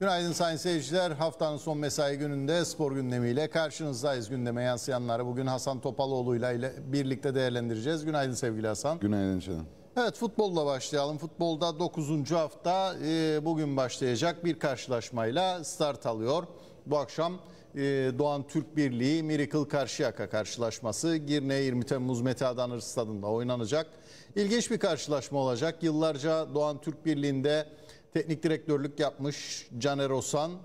Günaydın sayın seyirciler. Haftanın son mesai gününde spor gündemiyle karşınızdayız. Gündeme yansıyanları bugün Hasan Topaloğlu ile birlikte değerlendireceğiz. Günaydın sevgili Hasan. Günaydın canım. Evet futbolla başlayalım. Futbolda 9. hafta e, bugün başlayacak bir karşılaşmayla start alıyor. Bu akşam e, Doğan Türk Birliği Miracle Karşıyaka karşılaşması Girne 20 Temmuz Mete Adanır Stadında oynanacak. İlginç bir karşılaşma olacak. Yıllarca Doğan Türk Birliği'nde teknik direktörlük yapmış Caner Osan e,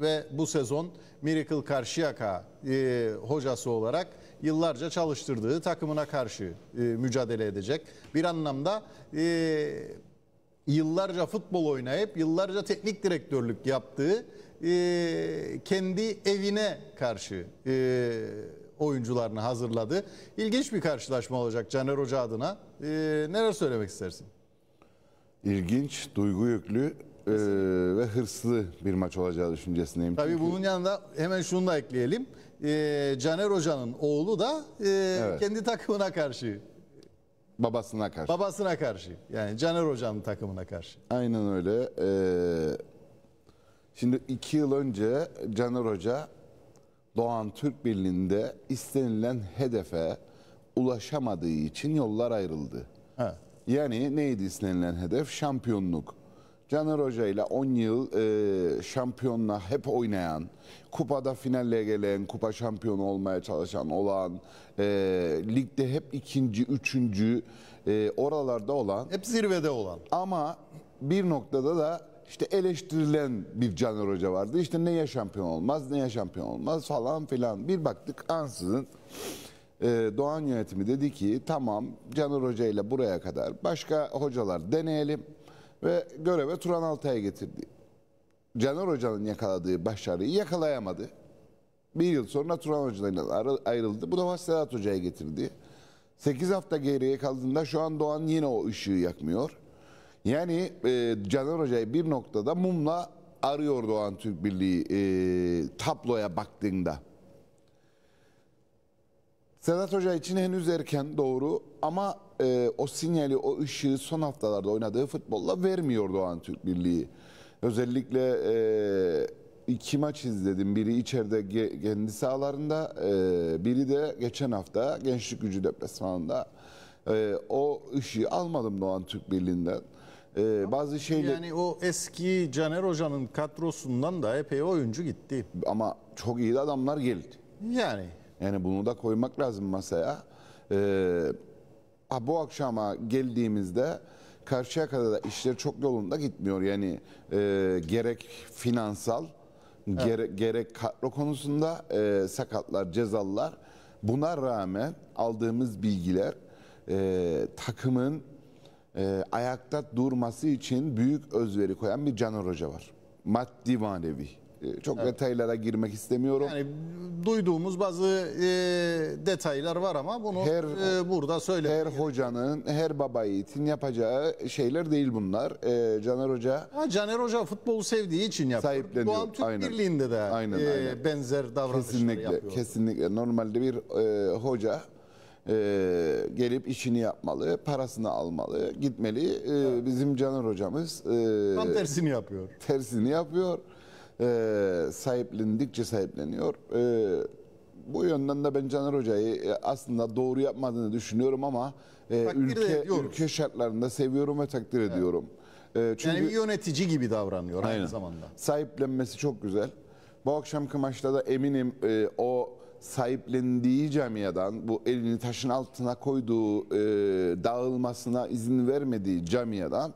ve bu sezon Miracle Karşıyaka e, hocası olarak yıllarca çalıştırdığı takımına karşı e, mücadele edecek. Bir anlamda e, yıllarca futbol oynayıp yıllarca teknik direktörlük yaptığı e, kendi evine karşı e, oyuncularını hazırladı. İlginç bir karşılaşma olacak Caner Hoca adına. E, neler söylemek istersin? ilginç, duygu yüklü e, ve hırslı bir maç olacağı düşüncesindeyim. Tabii Çünkü... bunun yanında hemen şunu da ekleyelim. E, Caner Hoca'nın oğlu da e, evet. kendi takımına karşı. Babasına karşı. Babasına karşı. Yani Caner Hoca'nın takımına karşı. Aynen öyle. E, şimdi iki yıl önce Caner Hoca Doğan Türk Birliği'nde istenilen hedefe ulaşamadığı için yollar ayrıldı. Yani neydi istenilen hedef? Şampiyonluk. Caner Hoca ile 10 yıl e, şampiyonla hep oynayan, kupada finalle gelen, kupa şampiyonu olmaya çalışan olan, e, ligde hep ikinci, üçüncü e, oralarda olan. Hep zirvede olan. Ama bir noktada da işte eleştirilen bir Caner Hoca vardı. İşte neye şampiyon olmaz, neye şampiyon olmaz falan filan. Bir baktık ansızın ee, Doğan yönetimi dedi ki tamam Caner Hoca ile buraya kadar başka hocalar deneyelim ve göreve Turan Altay'a getirdi. Caner Hoca'nın yakaladığı başarıyı yakalayamadı. Bir yıl sonra Turan Hoca'dan ayrıldı. Bu da Sedat Hoca'ya getirdi. 8 hafta geriye kaldığında şu an Doğan yine o ışığı yakmıyor. Yani e, Caner Hoca'yı bir noktada mumla arıyor Doğan Türk Birliği e, tabloya baktığında. Sedat Hoca için henüz erken doğru ama e, o sinyali, o ışığı son haftalarda oynadığı futbolla vermiyor Doğan Türk Birliği. Özellikle e, iki maç izledim. Biri içeride kendi sahalarında, e, biri de geçen hafta Gençlik Gücü deplasmanında. E, o ışığı almadım Doğan Türk Birliği'nden. Ee, bazı şeyler yani o eski Caner Hoca'nın kadrosundan da epey oyuncu gitti. Ama çok iyi adamlar geldi. Yani yani bunu da koymak lazım masaya. Ee, ah, bu akşama geldiğimizde karşıya kadar da işler çok yolunda gitmiyor. Yani e, gerek finansal, evet. gere, gerek kadro konusunda e, sakatlar, cezalar. Buna rağmen aldığımız bilgiler e, takımın e, ayakta durması için büyük özveri koyan bir Caner Hoca var. Maddi manevi. Ee, çok evet. detaylara girmek istemiyorum. Yani duyduğumuz bazı e, detaylar var ama bunu her, e, burada söyle. Her hocanın, her baba yiğitin yapacağı şeyler değil bunlar. E, Caner Hoca... Ha, Caner Hoca futbolu sevdiği için yapıyor. Sahipleniyor. Doğal Türk aynen. Birliği'nde de aynen, e, aynen. benzer davranışları kesinlikle, yapıyor. Kesinlikle. Normalde bir e, hoca e, gelip işini yapmalı, parasını almalı, gitmeli. E, evet. Bizim Caner hocamız... E, Tam tersini yapıyor. Tersini yapıyor e, sahiplendikçe sahipleniyor. E, bu yönden de ben Caner Hoca'yı e, aslında doğru yapmadığını düşünüyorum ama e, ülke ülke şartlarında seviyorum ve takdir evet. ediyorum. E, çünkü yani bir yönetici gibi davranıyor aynen. aynı zamanda. Sahiplenmesi çok güzel. Bu akşamki maçta da eminim e, o sahiplendiği camiadan bu elini taşın altına koyduğu e, dağılmasına izin vermediği camiadan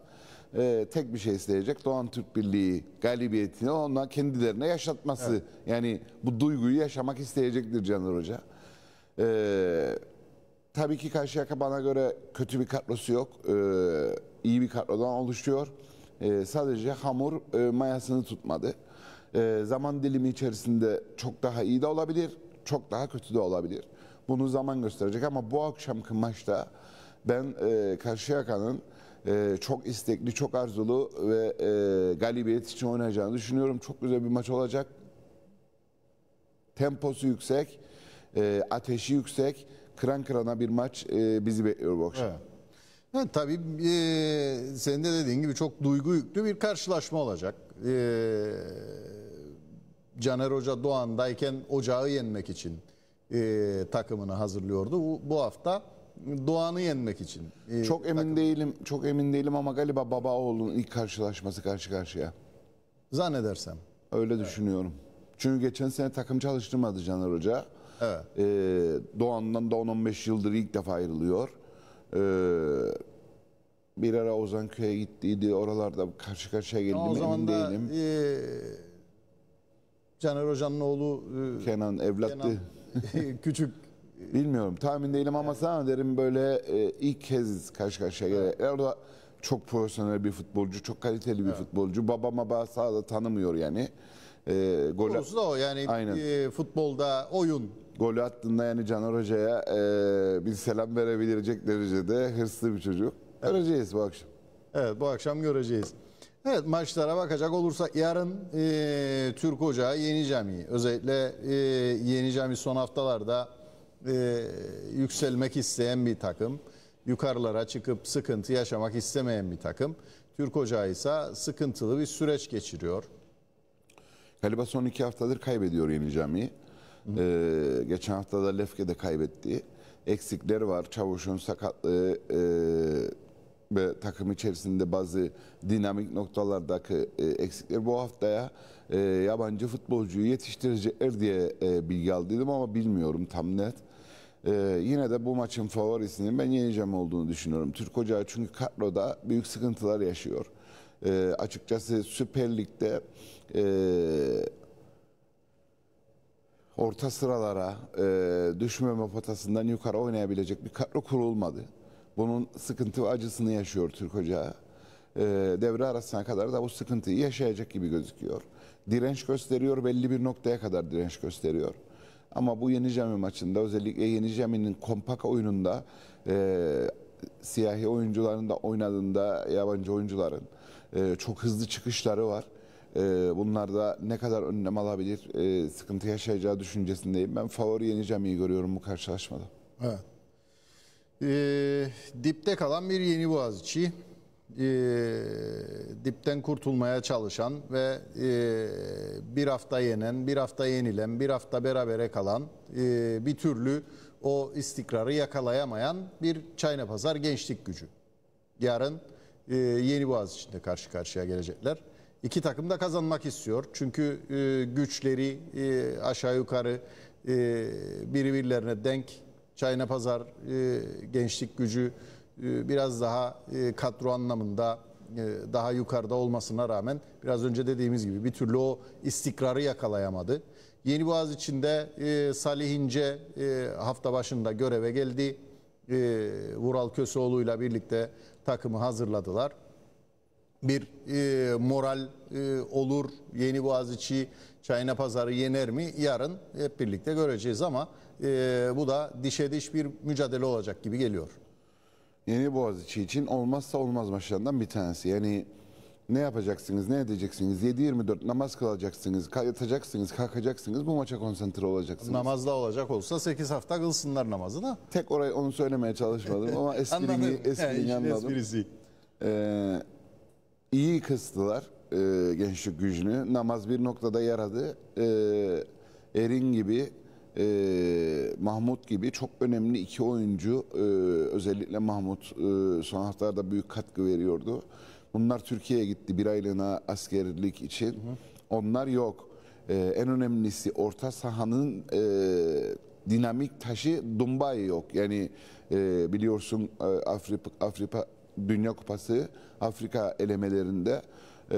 e, tek bir şey isteyecek. Doğan Türk Birliği galibiyetini ondan kendilerine yaşatması. Evet. Yani bu duyguyu yaşamak isteyecektir Caner Hoca. E, tabii ki Karşıyaka bana göre kötü bir kadrosu yok. E, iyi bir kadrodan oluşuyor. E, sadece hamur e, mayasını tutmadı. E, zaman dilimi içerisinde çok daha iyi de olabilir, çok daha kötü de olabilir. Bunu zaman gösterecek ama bu akşamki maçta ben e, Karşıyaka'nın ee, çok istekli, çok arzulu ve e, galibiyet için oynayacağını düşünüyorum. Çok güzel bir maç olacak. Temposu yüksek, e, ateşi yüksek, kıran kırana bir maç e, bizi bekliyor bu akşam. Evet. Ha, tabii e, senin de dediğin gibi çok duygu yüklü bir karşılaşma olacak. E, Caner Hoca Doğan'dayken ocağı yenmek için e, takımını hazırlıyordu. Bu, bu hafta Doğan'ı yenmek için. E, Çok emin takım. değilim. Çok emin değilim ama galiba baba oğlun ilk karşılaşması karşı karşıya. Zannedersem. Öyle evet. düşünüyorum. Çünkü geçen sene takım çalıştırmadı Caner Hoca. Evet. Ee, Doğan'dan da 10-15 yıldır ilk defa ayrılıyor. Ee, bir ara Ozan Köy'e gittiydi. Oralarda karşı karşıya geldim o emin değilim. E, Caner Hoca'nın oğlu e, Kenan evlattı. Kenan, küçük Bilmiyorum tahmin değilim ama sana derim böyle e, ilk kez karşı karşıya gelerek. Orada çok profesyonel bir futbolcu, çok kaliteli bir futbolcu. Baba baba sahada tanımıyor yani. E, gol, Doğrusu da o yani Aynen. e, futbolda oyun. golü attığında yani Caner Hoca'ya e, bir selam verebilecek derecede hırslı bir çocuk. Göreceğiz bu akşam. Evet bu akşam göreceğiz. Evet maçlara bakacak olursak yarın e, Türk Ocağı Yeni Camii. Özellikle e, Yeni Camii son haftalarda e, yükselmek isteyen bir takım. Yukarılara çıkıp sıkıntı yaşamak istemeyen bir takım. Türk Ocağı ise sıkıntılı bir süreç geçiriyor. Galiba son iki haftadır kaybediyor Yeni Cami'yi. Ee, geçen hafta da Lefke'de kaybetti. Eksikleri var. Çavuş'un sakatlığı e, ve takım içerisinde bazı dinamik noktalardaki e, eksikler. Bu haftaya e, yabancı futbolcuyu yetiştirecekler diye e, bilgi aldıydım ama bilmiyorum tam net. Ee, yine de bu maçın favorisinin ben yeneceğim olduğunu düşünüyorum. Türk Ocağı çünkü kadroda büyük sıkıntılar yaşıyor. Ee, açıkçası Süper Lig'de e, orta sıralara e, düşmeme potasından yukarı oynayabilecek bir kadro kurulmadı. Bunun sıkıntı ve acısını yaşıyor Türk Ocağı. E, devre arasına kadar da bu sıkıntıyı yaşayacak gibi gözüküyor. Direnç gösteriyor, belli bir noktaya kadar direnç gösteriyor. Ama bu Yeni Cami maçında özellikle Yeni Cami'nin kompak oyununda e, siyahi oyuncuların da oynadığında yabancı oyuncuların e, çok hızlı çıkışları var. E, bunlarda ne kadar önlem alabilir e, sıkıntı yaşayacağı düşüncesindeyim. Ben favori Yeni Cami'yi görüyorum bu karşılaşmada. Evet. Ee, dipte kalan bir Yeni Boğaziçi e, dipten kurtulmaya çalışan ve e, bir hafta yenen, bir hafta yenilen, bir hafta berabere kalan e, bir türlü o istikrarı yakalayamayan bir pazar gençlik gücü. Yarın e, Yeni Boğaz içinde karşı karşıya gelecekler. İki takım da kazanmak istiyor. Çünkü e, güçleri e, aşağı yukarı e, birbirlerine denk. Çaynapazar e, gençlik gücü e, biraz daha e, kadro anlamında e, daha yukarıda olmasına rağmen biraz önce dediğimiz gibi bir türlü o istikrarı yakalayamadı. Yeni Boğaz içinde e, Salih İnce hafta başında göreve geldi. Vural Köseoğlu ile birlikte takımı hazırladılar. Bir e, moral e, olur. Yeni Boğaziçi Çayna Pazarı yener mi? Yarın hep birlikte göreceğiz ama e, bu da dişe diş bir mücadele olacak gibi geliyor. Yeni Boğaziçi için olmazsa olmaz maçlarından bir tanesi. Yani ne yapacaksınız, ne edeceksiniz? 7-24 namaz kılacaksınız, yatacaksınız, kalkacaksınız, bu maça konsantre olacaksınız. Namazda olacak olsa 8 hafta kılsınlar namazını. Tek orayı onu söylemeye çalışmadım ama esprini, esprini yani anladım. Esprisi. Ee, iyi kıstılar e, gençlik gücünü. Namaz bir noktada yaradı. E, Erin gibi e, Mahmut gibi çok önemli iki oyuncu e, özellikle Mahmut e, son haftalarda büyük katkı veriyordu. Bunlar Türkiye'ye gitti bir aylığına askerlik için. Hı hı. Onlar yok. E, en önemlisi orta sahanın e, dinamik taşı Dumbay yok. Yani e, biliyorsun e, Afrika, Afrika Dünya Kupası Afrika elemelerinde e,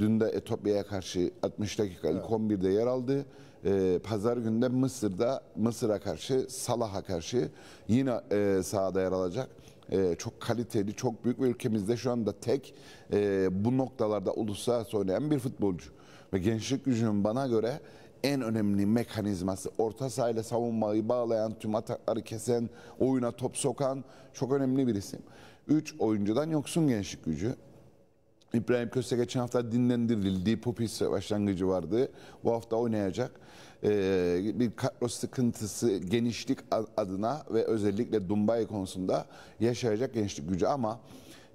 dün de Etopya'ya karşı 60 dakikalık evet. 11'de yer aldı e, pazar günde Mısır'da Mısır'a karşı Salah'a karşı yine e, sahada yer alacak. E, çok kaliteli, çok büyük ve ülkemizde şu anda tek e, bu noktalarda uluslararası oynayan bir futbolcu. Ve gençlik gücünün bana göre en önemli mekanizması orta sahayla savunmayı bağlayan, tüm atakları kesen, oyuna top sokan çok önemli bir isim. 3 oyuncudan yoksun gençlik gücü. İbrahim Köse geçen hafta dinlendirildi. Popis başlangıcı vardı. Bu hafta oynayacak. Ee, bir kadro sıkıntısı genişlik adına ve özellikle Dumbay konusunda yaşayacak gençlik gücü ama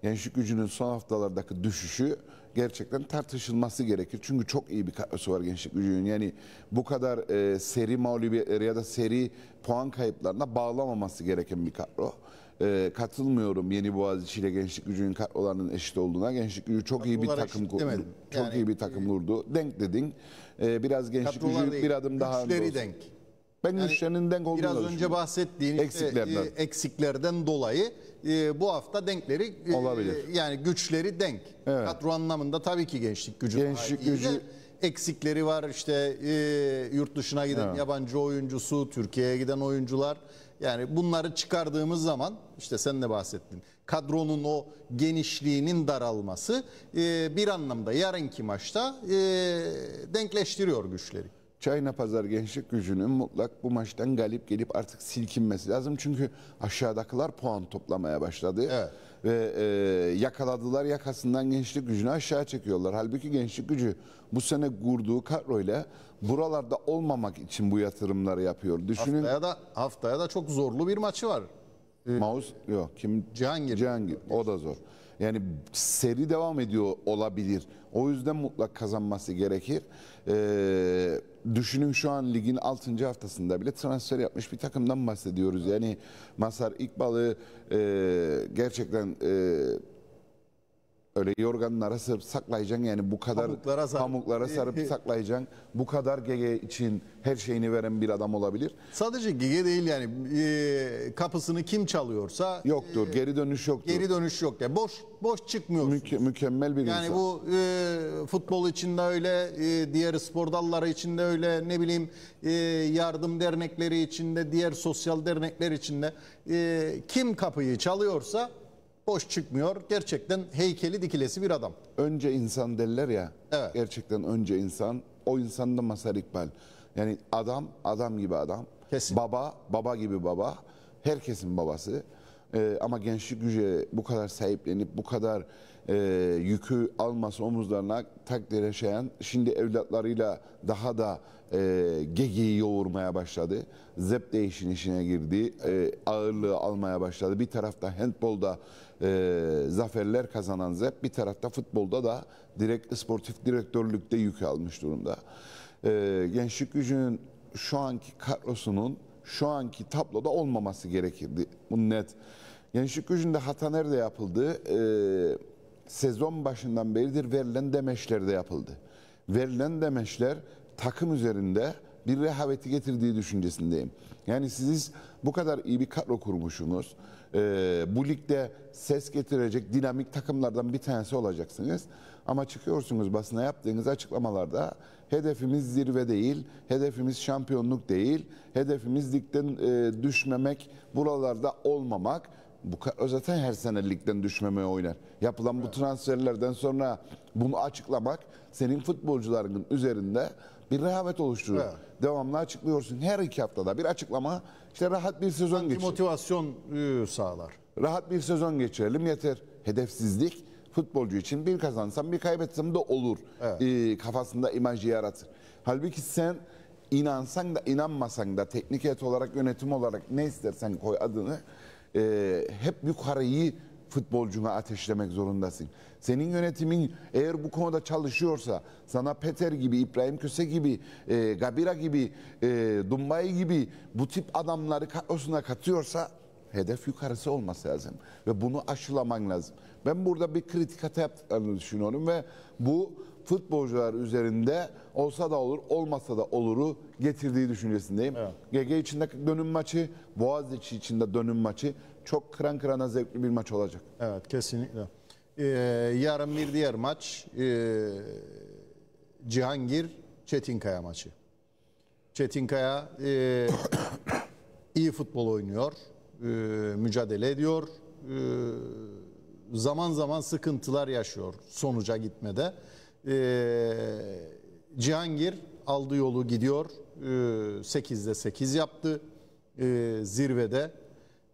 gençlik gücünün son haftalardaki düşüşü gerçekten tartışılması gerekir. Çünkü çok iyi bir kadrosu var gençlik gücünün. Yani bu kadar e, seri mağlubiyetleri ya da seri puan kayıplarına bağlamaması gereken bir kadro e, katılmıyorum yeni Boğaziçi ile Gençlik Gücü'nün olanın eşit olduğuna. Gençlik Gücü çok iyi bir takım kurdu. Çok yani, iyi bir takım e, kurdu. Denk dedin. E, biraz Gençlik Gücü değil, bir adım daha güçleri denk. Ben yani, güçlerinin denk olduğunu Biraz önce bahsettiğin e, e, eksiklerden, e, eksiklerden dolayı e, bu hafta denkleri e, olabilir. E, yani güçleri denk. Evet. Kadro anlamında tabii ki gençlik gücü. Gençlik var. gücü eksikleri var işte e, yurt dışına giden evet. yabancı oyuncusu, Türkiye'ye giden oyuncular yani bunları çıkardığımız zaman işte sen de bahsettin kadronun o genişliğinin daralması e, bir anlamda yarınki maçta e, denkleştiriyor güçleri. Çayna Pazar gençlik gücünün mutlak bu maçtan galip gelip artık silkinmesi lazım. Çünkü aşağıdakiler puan toplamaya başladı. Evet. Ve e, yakaladılar yakasından gençlik gücünü aşağı çekiyorlar. Halbuki gençlik gücü bu sene kurduğu kadroyla buralarda olmamak için bu yatırımları yapıyor. Düşünün. Haftaya da haftaya da çok zorlu bir maçı var. Ee, Maus yok kim Cihangir. Cihangir o da zor. Yani seri devam ediyor olabilir. O yüzden mutlak kazanması gerekir. Ee, düşünün şu an ligin 6. haftasında bile transfer yapmış bir takımdan bahsediyoruz. Yani Masar İkbal'ı e, gerçekten e, Öyle yorganlara sarıp saklayacaksın yani bu kadar pamuklara, sar pamuklara sarıp saklayacaksın. Bu kadar gege için her şeyini veren bir adam olabilir. Sadece gege değil yani e, kapısını kim çalıyorsa yoktur. E, geri dönüş yoktur. Geri dönüş yok ya. boş boş çıkmıyorsun. Müke, mükemmel bir yani insan. Yani bu e, futbol içinde öyle, e, diğer spor dalları içinde öyle, ne bileyim e, yardım dernekleri içinde, diğer sosyal dernekler içinde e, kim kapıyı çalıyorsa boş çıkmıyor. Gerçekten heykeli dikilesi bir adam. Önce insan derler ya. Evet. Gerçekten önce insan. O insanda Masar İkbal. Yani adam, adam gibi adam. Kesin. Baba, baba gibi baba. Herkesin babası. Ee, ama gençlik güce bu kadar sahiplenip bu kadar e, yükü alması omuzlarına takdire şeyen şimdi evlatlarıyla daha da e, gegiyi yoğurmaya başladı. Zep değişin işine girdi. E, ağırlığı almaya başladı. Bir tarafta handbolda e, zaferler kazanan ZEP bir tarafta futbolda da direkt sportif direktörlükte yük almış durumda. E, gençlik gücünün şu anki kadrosunun şu anki tabloda olmaması gerekirdi. Bu net. Gençlik gücünde hata nerede yapıldı? E, sezon başından beridir verilen demeçlerde yapıldı. Verilen demeçler takım üzerinde bir rehaveti getirdiği düşüncesindeyim. Yani siz bu kadar iyi bir kadro kurmuşsunuz e, bu ligde ses getirecek dinamik takımlardan bir tanesi olacaksınız. Ama çıkıyorsunuz basına yaptığınız açıklamalarda hedefimiz zirve değil, hedefimiz şampiyonluk değil, hedefimiz ligden e, düşmemek, buralarda olmamak. Bu zaten her sene ligden düşmemeye oynar. Yapılan bu transferlerden sonra bunu açıklamak senin futbolcularının üzerinde bir rehavet oluşturur. Evet. Devamlı açıklıyorsun. Her iki haftada bir açıklama işte rahat bir sezon Sanki geçir. motivasyon e, sağlar. Rahat bir sezon geçirelim yeter. Hedefsizlik futbolcu için bir kazansam bir kaybetsem de olur evet. e, kafasında imajı yaratır. Halbuki sen inansan da inanmasan da teknik heyet olarak yönetim olarak ne istersen koy adını e, hep yukarıyı futbolcuna ateşlemek zorundasın. Senin yönetimin eğer bu konuda çalışıyorsa sana Peter gibi, İbrahim Köse gibi, e, Gabira gibi, e, Dumbai gibi bu tip adamları kadrosuna katıyorsa hedef yukarısı olması lazım. Ve bunu aşılaman lazım. Ben burada bir kritik hata yaptıklarını düşünüyorum ve bu futbolcular üzerinde olsa da olur, olmasa da oluru getirdiği düşüncesindeyim. Evet. GG içinde dönüm maçı, Boğaziçi içinde dönüm maçı çok kıran kırana zevkli bir maç olacak. Evet kesinlikle. Ee, yarın bir diğer maç e, Cihangir Çetinkaya maçı. Çetinkaya e, iyi futbol oynuyor, e, mücadele ediyor. E, zaman zaman sıkıntılar yaşıyor sonuca gitmede. E, Cihangir aldığı yolu gidiyor. E, 8'de 8 yaptı. E, zirvede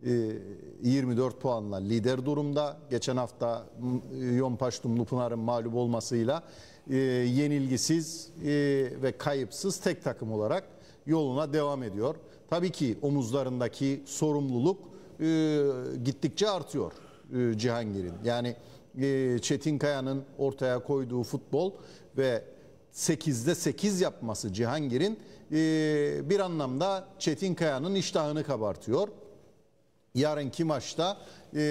24 ee, puanla lider durumda. Geçen hafta e, Yompaştumlu Pınar'ın mağlup olmasıyla e, yenilgisiz e, ve kayıpsız tek takım olarak yoluna devam ediyor. Tabii ki omuzlarındaki sorumluluk gittikçe artıyor Cihangir'in. Yani Çetin Kaya'nın ortaya koyduğu futbol ve 8'de 8 yapması Cihangir'in bir anlamda Çetin Kaya'nın iştahını kabartıyor yarınki maçta e,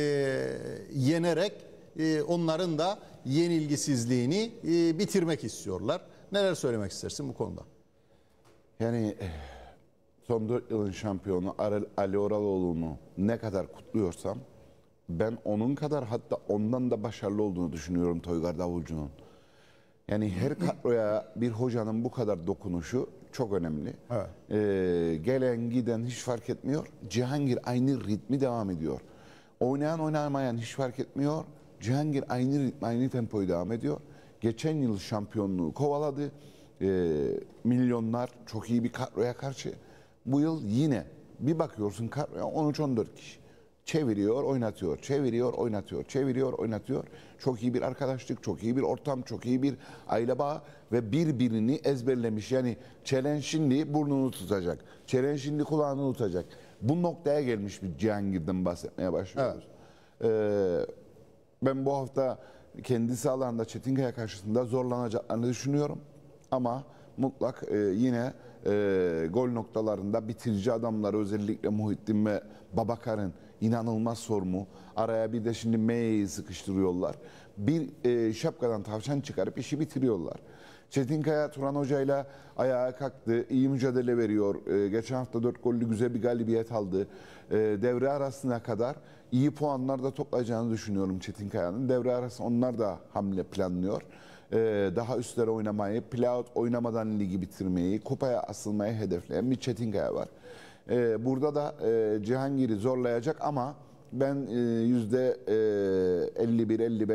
yenerek e, onların da yenilgisizliğini e, bitirmek istiyorlar. Neler söylemek istersin bu konuda? Yani eh, son 4 yılın şampiyonu Ali Oraloğlu'nu ne kadar kutluyorsam ben onun kadar hatta ondan da başarılı olduğunu düşünüyorum Toygar Davulcu'nun. Yani her kadroya bir hocanın bu kadar dokunuşu çok önemli. Evet. Ee, gelen giden hiç fark etmiyor. Cihangir aynı ritmi devam ediyor. Oynayan oynamayan hiç fark etmiyor. Cihangir aynı ritmi aynı tempoyu devam ediyor. Geçen yıl şampiyonluğu kovaladı. Ee, milyonlar çok iyi bir kadroya karşı. Bu yıl yine bir bakıyorsun kadroya 13-14 kişi çeviriyor, oynatıyor, çeviriyor, oynatıyor, çeviriyor, oynatıyor. Çok iyi bir arkadaşlık, çok iyi bir ortam, çok iyi bir aile bağı ve birbirini ezberlemiş. Yani çelen şimdi burnunu tutacak, çelen şimdi kulağını tutacak. Bu noktaya gelmiş bir Cihangir'den bahsetmeye başlıyoruz. Evet. Ee, ben bu hafta kendisi alanında Çetinkaya karşısında zorlanacaklarını düşünüyorum. Ama mutlak e, yine e, gol noktalarında bitirici adamları özellikle Muhittin ve Babakar'ın inanılmaz sormu. Araya bir de şimdi M'yi sıkıştırıyorlar. Bir e, şapkadan tavşan çıkarıp işi bitiriyorlar. Çetin Kaya Turan Hoca ile ayağa kalktı. İyi mücadele veriyor. E, geçen hafta 4 gollü güzel bir galibiyet aldı. E, devre arasına kadar iyi puanlar da toplayacağını düşünüyorum Çetin Kaya'nın. Devre arası onlar da hamle planlıyor. E, daha üstlere oynamayı, playout oynamadan ligi bitirmeyi, kupaya asılmayı hedefleyen bir Çetin Kaya var. Ee, burada da e, Cihangir'i zorlayacak ama ben e, yüzde %51-55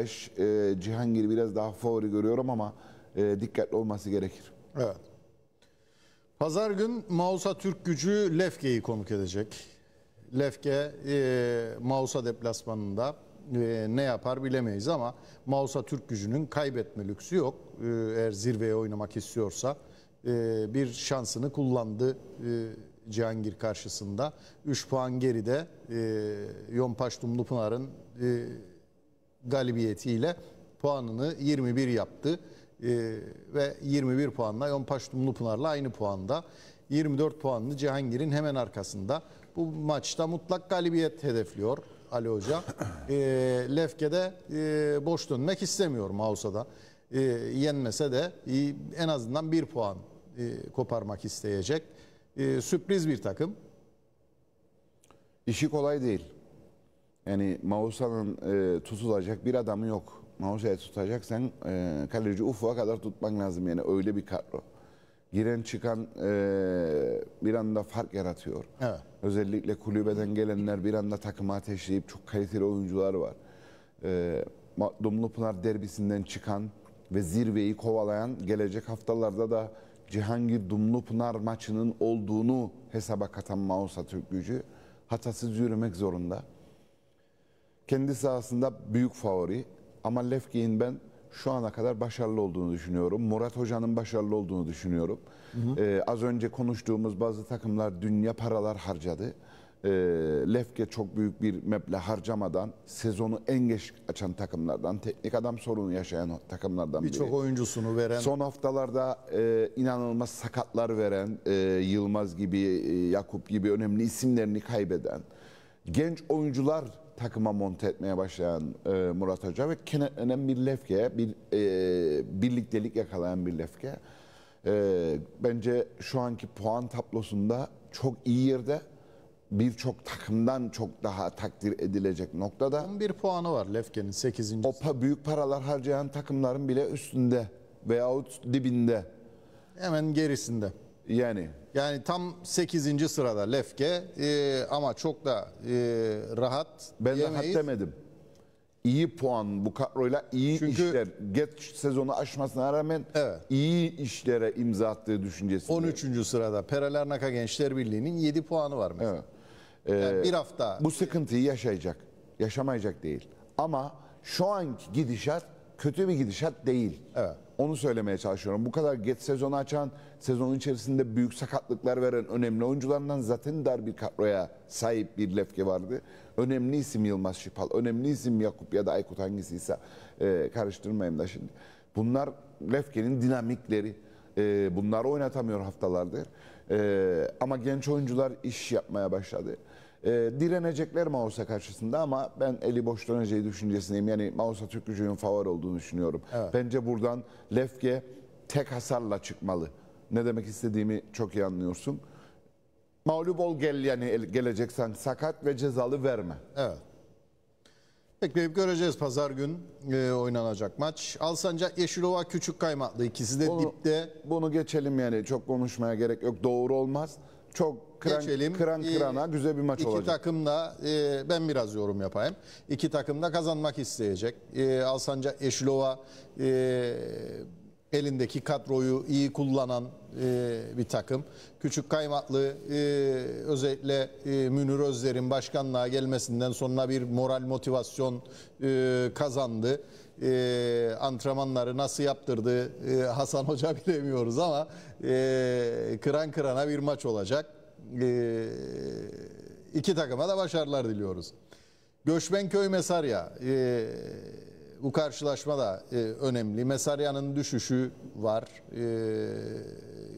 e, e, Cihangir'i biraz daha favori görüyorum ama e, dikkatli olması gerekir. Evet. Pazar gün Mausa Türk gücü Lefke'yi konuk edecek. Lefke e, Mausa deplasmanında ne yapar bilemeyiz ama Mausa Türk gücünün kaybetme lüksü yok. eğer zirveye oynamak istiyorsa bir şansını kullandı. E, Cihangir karşısında. 3 puan geride e, ee, Yompaş Dumlupınar'ın e, galibiyetiyle puanını 21 yaptı. E, ve 21 puanla Yompaş Dumlupınar'la aynı puanda. 24 puanlı Cihangir'in hemen arkasında. Bu maçta mutlak galibiyet hedefliyor Ali Hoca. E, Lefke'de e, boş dönmek istemiyor Mausa'da. E, yenmese de e, en azından bir puan e, koparmak isteyecek e, sürpriz bir takım. İşi kolay değil. Yani Mausa'nın e, tutulacak bir adamı yok. Mausa'ya tutacaksan e, kaleci ufuğa kadar tutman lazım. Yani öyle bir kadro. Giren çıkan e, bir anda fark yaratıyor. Evet. Özellikle kulübeden gelenler bir anda takıma ateşleyip çok kaliteli oyuncular var. E, Dumlupınar derbisinden çıkan ve zirveyi kovalayan gelecek haftalarda da Cihangir Dumlupınar maçının olduğunu hesaba katan Mausa Türk gücü hatasız yürümek zorunda. Kendi sahasında büyük favori ama Lefke'nin ben şu ana kadar başarılı olduğunu düşünüyorum. Murat Hoca'nın başarılı olduğunu düşünüyorum. Hı hı. Ee, az önce konuştuğumuz bazı takımlar dünya paralar harcadı e, Lefke çok büyük bir meble harcamadan sezonu en geç açan takımlardan, teknik adam sorunu yaşayan takımlardan biri. Birçok oyuncusunu veren. Son haftalarda e, inanılmaz sakatlar veren, e, Yılmaz gibi, e, Yakup gibi önemli isimlerini kaybeden, genç oyuncular takıma monte etmeye başlayan e, Murat Hoca ve kenetlenen bir Lefke, bir e, birliktelik yakalayan bir Lefke. E, bence şu anki puan tablosunda çok iyi yerde birçok takımdan çok daha takdir edilecek noktada. 11 puanı var Lefke'nin 8. Opa büyük paralar harcayan takımların bile üstünde veyahut dibinde. Hemen gerisinde. Yani yani tam 8. sırada Lefke ee, ama çok da e, rahat Ben diyemeyiz. rahat demedim. İyi puan bu kadroyla iyi Çünkü, işler. Geç sezonu aşmasına rağmen evet. iyi işlere imza attığı düşüncesi. 13. sırada Perelernaka Gençler Birliği'nin 7 puanı var mesela. Evet. Ee, yani bir hafta. Bu sıkıntıyı yaşayacak. Yaşamayacak değil. Ama şu anki gidişat kötü bir gidişat değil. Evet. Onu söylemeye çalışıyorum. Bu kadar geç sezon açan, sezon içerisinde büyük sakatlıklar veren önemli oyuncularından zaten dar bir kadroya sahip bir Lefke vardı. Önemli isim Yılmaz Şipal, önemli isim Yakup ya da Aykut hangisiyse e, karıştırmayayım da şimdi. Bunlar Lefke'nin dinamikleri. E, bunları oynatamıyor haftalardır. E, ama genç oyuncular iş yapmaya başladı. E, direnecekler Mausa karşısında ama ben eli boş döneceği düşüncesindeyim. Yani Mausa Türk gücünün favori olduğunu düşünüyorum. Evet. Bence buradan Lefke tek hasarla çıkmalı. Ne demek istediğimi çok iyi anlıyorsun. Mağlup ol gel yani geleceksen sakat ve cezalı verme. Evet. Bekleyip göreceğiz pazar gün e, oynanacak maç. Alsancak Yeşilova küçük kaymaklı ikisi de bunu, dipte. Bunu geçelim yani çok konuşmaya gerek yok. Doğru olmaz çok kıran, Geçelim. kıran kırana güzel bir maç İki olacak. İki takım da e, ben biraz yorum yapayım. İki takım da kazanmak isteyecek. E, Alsanca Eşilova e, elindeki kadroyu iyi kullanan e, bir takım. Küçük kaymaklı e, özellikle e, Münir Özler'in başkanlığa gelmesinden sonra bir moral motivasyon e, kazandı e, antrenmanları nasıl yaptırdı e, Hasan Hoca bilemiyoruz ama e, kıran kırana bir maç olacak. E, iki takıma da başarılar diliyoruz. Göçmenköy Mesarya e, bu karşılaşma da e, önemli. Mesarya'nın düşüşü var. E,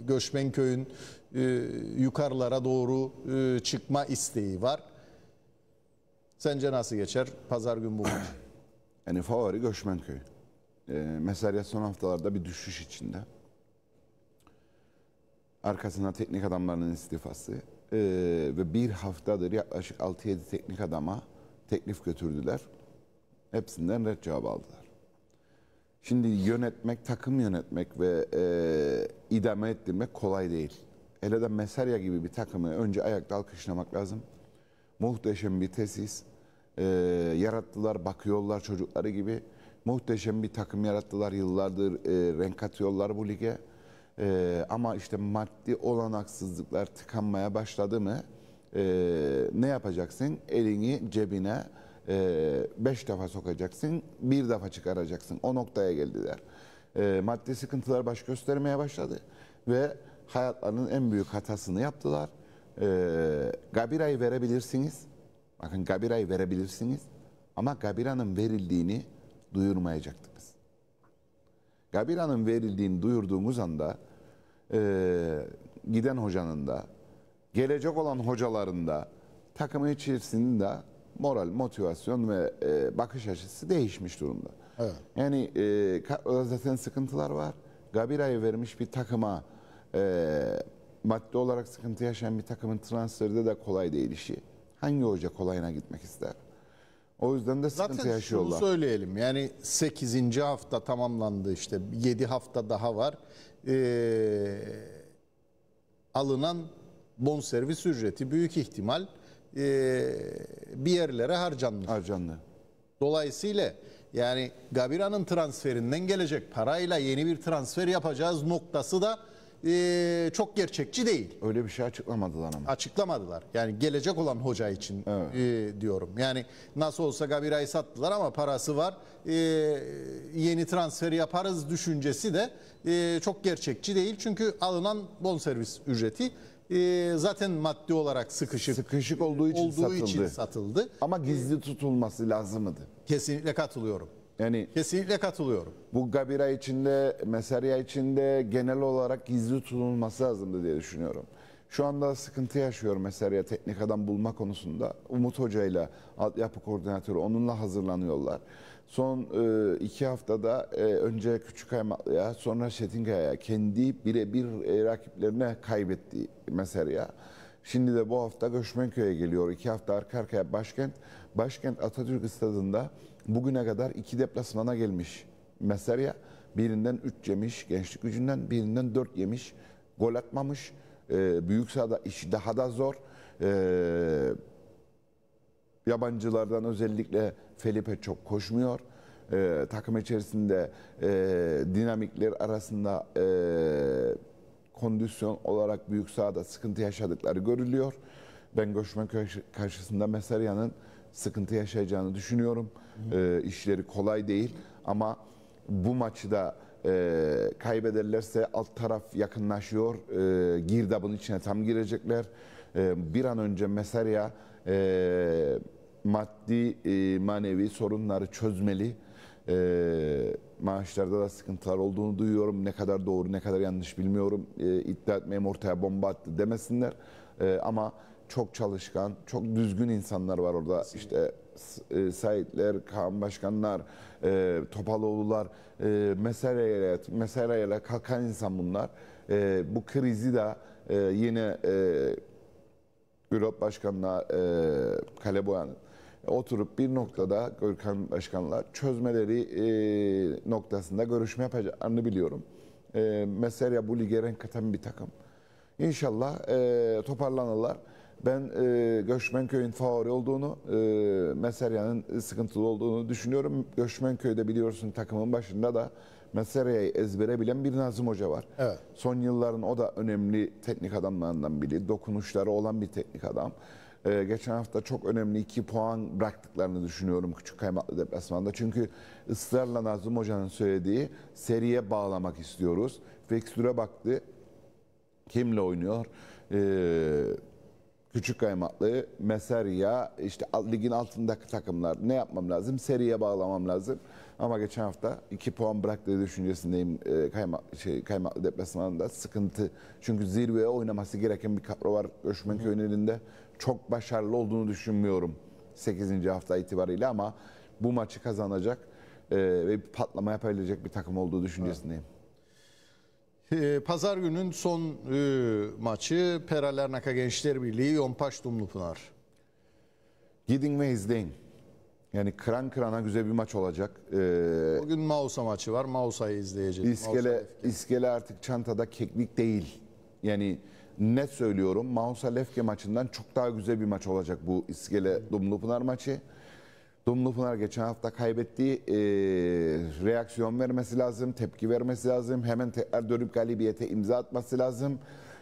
Göçmenköy'ün e, yukarılara doğru e, çıkma isteği var. Sence nasıl geçer pazar günü bu maç? Yani favori Göçmenköy. E, ee, Meserya son haftalarda bir düşüş içinde. Arkasında teknik adamlarının istifası. E, ve bir haftadır yaklaşık 6-7 teknik adama teklif götürdüler. Hepsinden red cevabı aldılar. Şimdi yönetmek, takım yönetmek ve e, idame ettirmek kolay değil. Hele de Meserya gibi bir takımı önce ayakta alkışlamak lazım. Muhteşem bir tesis e, yarattılar, bakıyorlar çocukları gibi. Muhteşem bir takım yarattılar. Yıllardır e, renk atıyorlar bu lige. E, ama işte maddi olanaksızlıklar tıkanmaya başladı mı e, ne yapacaksın? Elini cebine e, beş defa sokacaksın, bir defa çıkaracaksın. O noktaya geldiler. E, maddi sıkıntılar baş göstermeye başladı. Ve hayatlarının en büyük hatasını yaptılar. E, Gabira'yı verebilirsiniz Bakın Gabira'yı verebilirsiniz ama Gabira'nın verildiğini duyurmayacaktınız. Gabira'nın verildiğini duyurduğumuz anda e, giden hocanın da gelecek olan hocaların da takımı içerisinde moral, motivasyon ve e, bakış açısı değişmiş durumda. Evet. Yani e, zaten sıkıntılar var. Gabira'yı vermiş bir takıma e, maddi olarak sıkıntı yaşayan bir takımın transferde de kolay değil işi. Hangi hoca kolayına gitmek ister? O yüzden de sıkıntı Zaten yaşıyorlar. Zaten söyleyelim yani 8. hafta tamamlandı işte 7 hafta daha var. Ee, alınan bonservis ücreti büyük ihtimal e, bir yerlere harcanmış. Harcandı. Dolayısıyla yani Gabira'nın transferinden gelecek parayla yeni bir transfer yapacağız noktası da e, çok gerçekçi değil. Öyle bir şey açıklamadılar ama. Açıklamadılar. Yani gelecek olan hoca için evet. e, diyorum. Yani nasıl olsa Gabiray'ı sattılar ama parası var. E, yeni transferi yaparız düşüncesi de e, çok gerçekçi değil. Çünkü alınan bonservis ücreti e, zaten maddi olarak sıkışık, sıkışık olduğu, için, olduğu satıldı. için satıldı. Ama gizli tutulması lazımdı. Kesinlikle katılıyorum. Yani Kesinlikle katılıyorum. bu Gabira içinde, Meserya içinde genel olarak gizli tutulması lazımdı diye düşünüyorum. Şu anda sıkıntı yaşıyor Meserya teknik adam bulma konusunda. Umut Hoca ile altyapı koordinatörü onunla hazırlanıyorlar. Son e, iki haftada e, önce Küçük Kaymaklı'ya sonra Şetinkaya'ya kendi birebir e, rakiplerine kaybetti Meserya. Şimdi de bu hafta Göçmenköy'e geliyor. İki hafta arka arkaya başkent. Başkent Atatürk Stadında Bugüne kadar iki deplasmana gelmiş Meserya. Birinden üç yemiş gençlik gücünden, birinden dört yemiş. Gol atmamış. E, büyük sahada işi daha da zor. E, yabancılardan özellikle Felipe çok koşmuyor. E, takım içerisinde e, dinamikler arasında e, kondisyon olarak büyük sahada sıkıntı yaşadıkları görülüyor. Ben göçmen karşısında Mesarya'nın sıkıntı yaşayacağını düşünüyorum. Hı. E, ee, işleri kolay değil ama bu maçı da e, kaybederlerse alt taraf yakınlaşıyor. E, girdabın içine tam girecekler. E, bir an önce Mesarya e, maddi e, manevi sorunları çözmeli. E, maaşlarda da sıkıntılar olduğunu duyuyorum. Ne kadar doğru ne kadar yanlış bilmiyorum. E, iddia etmeyeyim ortaya bomba attı demesinler. E, ama çok çalışkan, çok düzgün insanlar var orada. İşte e, Saitler, Kaan Başkanlar, e, Topaloğlu'lar, e, meseleyle, meseleyle kalkan insan bunlar. E, bu krizi de e, yine e, Ürop Başkanlar, e, Kaleboyan'ın e, oturup bir noktada Görkan Başkanlar çözmeleri e, noktasında görüşme yapacağını biliyorum. E, Mesela bu lige renk katan bir takım. İnşallah e, toparlanırlar. Ben e, Göçmenköy'ün favori olduğunu, e, Meserya'nın sıkıntılı olduğunu düşünüyorum. Göçmenköy'de biliyorsun takımın başında da Meserya'yı ezbere bilen bir Nazım Hoca var. Evet. Son yılların o da önemli teknik adamlarından biri. Dokunuşları olan bir teknik adam. E, geçen hafta çok önemli iki puan bıraktıklarını düşünüyorum Küçük Kaymaklı Deplasman'da. Çünkü ısrarla Nazım Hoca'nın söylediği seriye bağlamak istiyoruz. Fekstür'e baktı. Kimle oynuyor? Eee küçük kaymaklı, Meseria, işte ligin altındaki takımlar ne yapmam lazım? Seriye bağlamam lazım. Ama geçen hafta 2 puan bıraktığı düşüncesindeyim e, kaymak, şey, kaymaklı deplasmanında sıkıntı. Çünkü zirveye oynaması gereken bir kadro var Göçmenköy'ün elinde. Çok başarılı olduğunu düşünmüyorum 8. hafta itibariyle ama bu maçı kazanacak e, ve patlama yapabilecek bir takım olduğu düşüncesindeyim. Evet. Ee, pazar günün son e, maçı Peralarnaka Gençler Birliği Yompaş Pınar. Gidin ve izleyin. Yani kıran kırana güzel bir maç olacak. Ee, Bugün Mausa maçı var. Mausa'yı izleyeceğiz. İskele, Mausa iskele artık çantada keklik değil. Yani net söylüyorum Mausa Lefke maçından çok daha güzel bir maç olacak bu İskele Dumlu Pınar maçı. Dumlu Pınar geçen hafta kaybettiği e, reaksiyon vermesi lazım, tepki vermesi lazım. Hemen tekrar dönüp galibiyete imza atması lazım.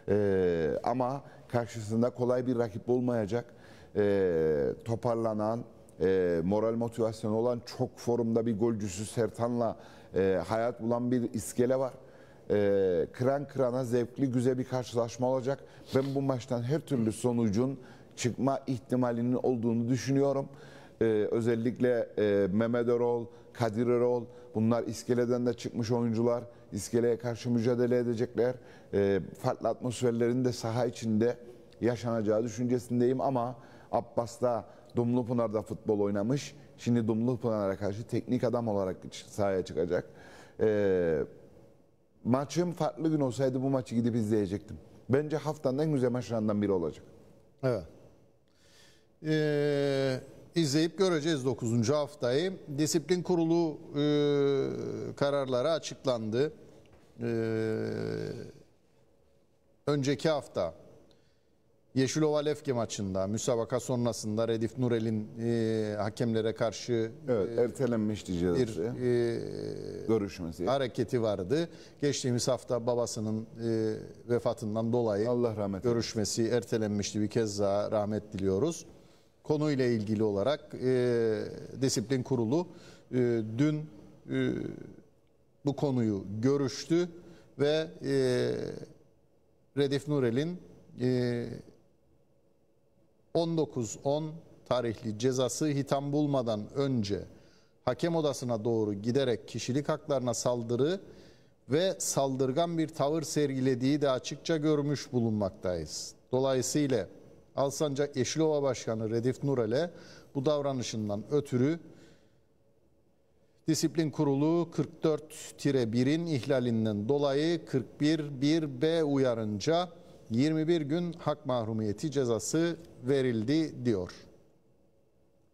E, ama karşısında kolay bir rakip olmayacak. E, toparlanan, e, moral motivasyonu olan çok formda bir golcüsü Sertan'la e, hayat bulan bir iskele var. E, kıran kırana zevkli güzel bir karşılaşma olacak. Ben bu maçtan her türlü sonucun çıkma ihtimalinin olduğunu düşünüyorum. Ee, özellikle e, Mehmet Erol, Kadir Erol bunlar iskeleden de çıkmış oyuncular. İskeleye karşı mücadele edecekler. Ee, farklı atmosferlerin de saha içinde yaşanacağı düşüncesindeyim ama Abbas da Dumlu Pınar'da futbol oynamış. Şimdi Dumlu Pınar'a karşı teknik adam olarak sahaya çıkacak. E, maçım farklı gün olsaydı bu maçı gidip izleyecektim. Bence haftanın en güzel maçlarından biri olacak. Evet. Ee, izleyip göreceğiz 9. haftayı. Disiplin kurulu e, kararları açıklandı. E, önceki hafta Yeşilova Lefke maçında müsabaka sonrasında Redif Nurel'in e, hakemlere karşı evet, e, ertelenmiş diyeceğiz. Bir e, görüşmesi. Hareketi vardı. Geçtiğimiz hafta babasının e, vefatından dolayı Allah rahmet görüşmesi eylesin. ertelenmişti. Bir kez daha rahmet diliyoruz konuyla ilgili olarak e, disiplin kurulu e, dün e, bu konuyu görüştü ve e, Redif Nurel'in e, 19-10 tarihli cezası hitam bulmadan önce hakem odasına doğru giderek kişilik haklarına saldırı ve saldırgan bir tavır sergilediği de açıkça görmüş bulunmaktayız. Dolayısıyla Alsancak Yeşilova Başkanı Redif Nurel'e bu davranışından ötürü Disiplin Kurulu 44-1'in ihlalinden dolayı 41-1B uyarınca 21 gün hak mahrumiyeti cezası verildi diyor.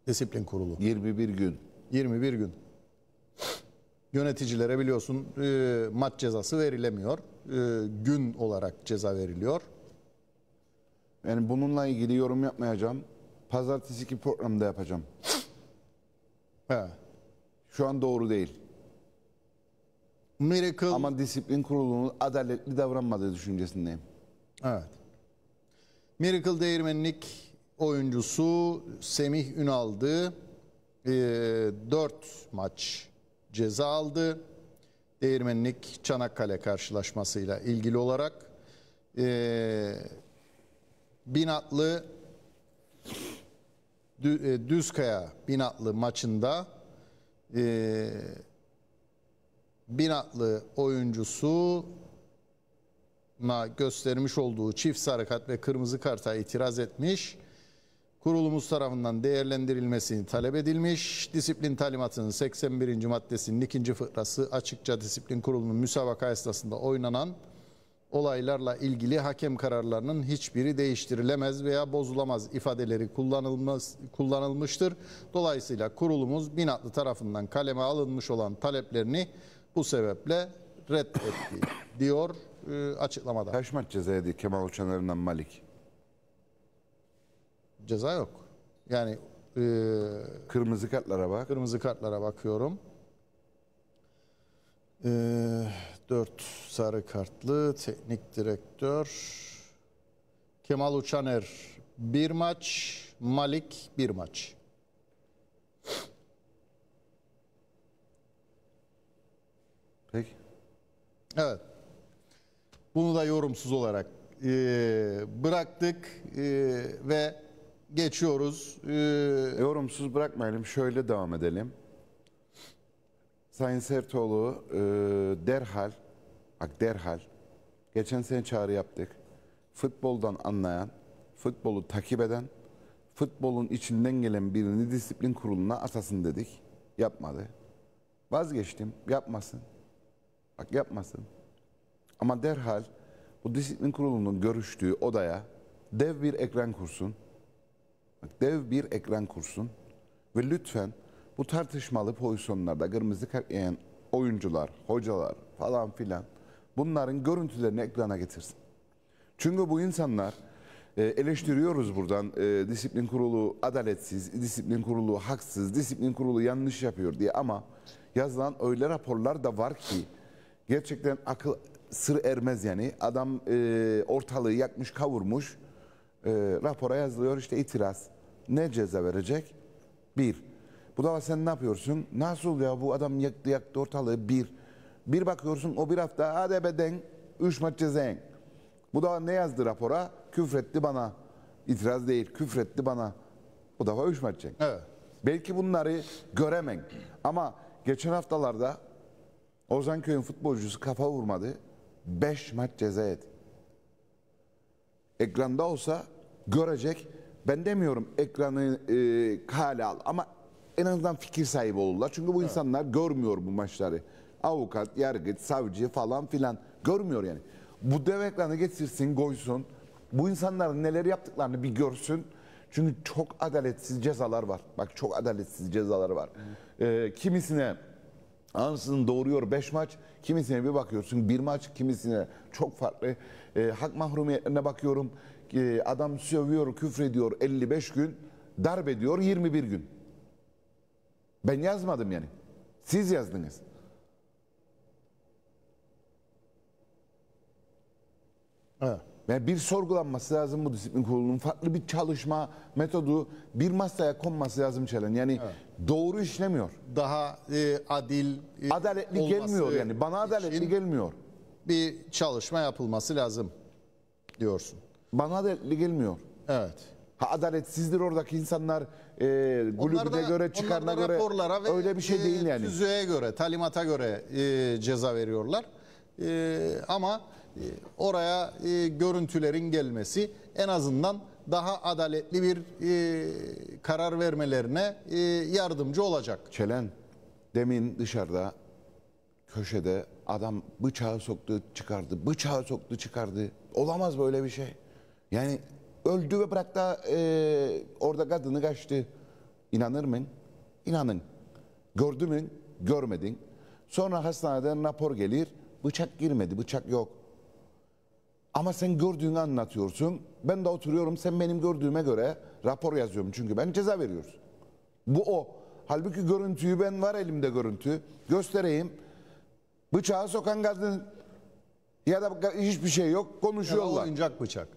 Disiplin Kurulu. 21 gün. 21 gün. Yöneticilere biliyorsun e, mat cezası verilemiyor. E, gün olarak ceza veriliyor. Yani bununla ilgili yorum yapmayacağım. Pazartesiki programda yapacağım. He. Şu an doğru değil. Miracle. Ama disiplin kurulunun adaletli davranmadığı düşüncesindeyim. Evet. Miracle değirmenlik oyuncusu Semih Ünal'dı. E, ee, 4 maç ceza aldı. Değirmenlik Çanakkale karşılaşmasıyla ilgili olarak. E, Binatlı e, Düzkaya Binatlı maçında e, Binatlı oyuncusu göstermiş olduğu çift sarı kart ve kırmızı karta itiraz etmiş. Kurulumuz tarafından değerlendirilmesini talep edilmiş. Disiplin talimatının 81. maddesinin 2. fıkrası açıkça disiplin kurulunun müsabaka esnasında oynanan olaylarla ilgili hakem kararlarının hiçbiri değiştirilemez veya bozulamaz ifadeleri kullanılmaz, kullanılmıştır. Dolayısıyla kurulumuz Binatlı tarafından kaleme alınmış olan taleplerini bu sebeple reddetti diyor e, açıklamada. Kaç maç ceza yedi Kemal Uçanar'ından Malik? Ceza yok. Yani e, kırmızı kartlara bak. Kırmızı kartlara bakıyorum. E, 4 sarı kartlı teknik direktör Kemal Uçaner bir maç, Malik bir maç. Peki. Evet. Bunu da yorumsuz olarak e, bıraktık e, ve geçiyoruz. E, e yorumsuz bırakmayalım. Şöyle devam edelim. Sayın Sertoğlu e, derhal Bak derhal. Geçen sene çağrı yaptık. Futboldan anlayan, futbolu takip eden, futbolun içinden gelen birini disiplin kuruluna atasın dedik. Yapmadı. Vazgeçtim. Yapmasın. Bak yapmasın. Ama derhal bu disiplin kurulunun görüştüğü odaya dev bir ekran kursun. Bak, dev bir ekran kursun. Ve lütfen bu tartışmalı pozisyonlarda kırmızı kart yiyen oyuncular, hocalar falan filan bunların görüntülerini ekrana getirsin. Çünkü bu insanlar e, eleştiriyoruz buradan e, disiplin kurulu adaletsiz, disiplin kurulu haksız, disiplin kurulu yanlış yapıyor diye ama yazılan öyle raporlar da var ki gerçekten akıl sır ermez yani. Adam e, ortalığı yakmış kavurmuş rapora yazılıyor işte itiraz. Ne ceza verecek? Bir. Bu da sen ne yapıyorsun? Nasıl ya bu adam yaktı yaktı ortalığı bir. Bir bakıyorsun o bir hafta adebeden 3 maç cezayen. Bu da ne yazdı rapora? Küfretti bana. İtiraz değil, küfretti bana. Bu defa 3 maç cenk. Evet. Belki bunları göremen. Ama geçen haftalarda Ozan Köyün futbolcusu kafa vurmadı. 5 maç ceza yedi. Ekranda olsa görecek. Ben demiyorum ekranı e, kale al ama en azından fikir sahibi olurlar. Çünkü bu evet. insanlar görmüyor bu maçları avukat, yargıç, savcı falan filan görmüyor yani. Bu dev ekranı getirsin, koysun. Bu insanların neler yaptıklarını bir görsün. Çünkü çok adaletsiz cezalar var. Bak çok adaletsiz cezalar var. Ee, kimisine ansızın doğuruyor 5 maç. Kimisine bir bakıyorsun bir maç. Kimisine çok farklı. Ee, hak mahrumiyetlerine bakıyorum. Ee, adam sövüyor, küfrediyor 55 gün. Darp ediyor 21 gün. Ben yazmadım yani. Siz yazdınız. Evet. Yani bir sorgulanması lazım bu disiplin kurulunun. Farklı bir çalışma metodu bir masaya konması lazım Çelen. Yani evet. doğru işlemiyor. Daha e, adil e, Adaletli gelmiyor yani. Bana adaletli gelmiyor. Bir çalışma yapılması lazım diyorsun. Bana adaletli gelmiyor. Evet. Ha, adaletsizdir oradaki insanlar e, kulübüne göre çıkarına göre öyle bir şey e, değil yani. Tüzüğe göre, talimata göre e, ceza veriyorlar. E, ama e, oraya e, görüntülerin gelmesi en azından daha adaletli bir e, karar vermelerine e, yardımcı olacak. Çelen demin dışarıda köşede adam bıçağı soktu çıkardı, bıçağı soktu çıkardı. Olamaz böyle bir şey. Yani öldü ve bıraktı e, orada kadını kaçtı. İnanır mısın? İnanın. Gördü mü? Görmedin. Sonra hastaneden rapor gelir. Bıçak girmedi, bıçak yok. Ama sen gördüğünü anlatıyorsun. Ben de oturuyorum. Sen benim gördüğüme göre rapor yazıyorum. Çünkü ben ceza veriyoruz. Bu o. Halbuki görüntüyü ben var elimde görüntü. Göstereyim. Bıçağı sokan kadın ya da hiçbir şey yok Ya da konuşuyorlar. oyuncak bıçak.